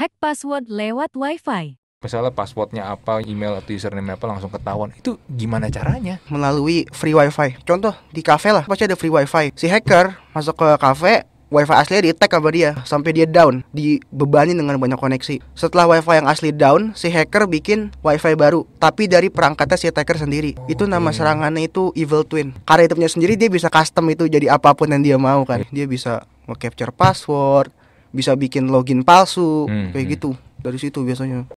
hack password lewat wifi. Misalnya passwordnya apa, email atau username apa langsung ketahuan. Itu gimana caranya? Melalui free wifi. Contoh, di cafe lah pasti ada free wifi. Si hacker masuk ke cafe, wifi asli di tag sama dia sampai dia down dibebani dengan banyak koneksi setelah wifi yang asli down si hacker bikin wifi baru tapi dari perangkatnya si attacker sendiri Okay. itu nama serangannya itu evil twin karena punya sendiri dia bisa custom itu jadi apapun yang dia mau kan dia bisa nge-capture password bisa bikin login palsu hmm, kayak hmm. gitu dari situ biasanya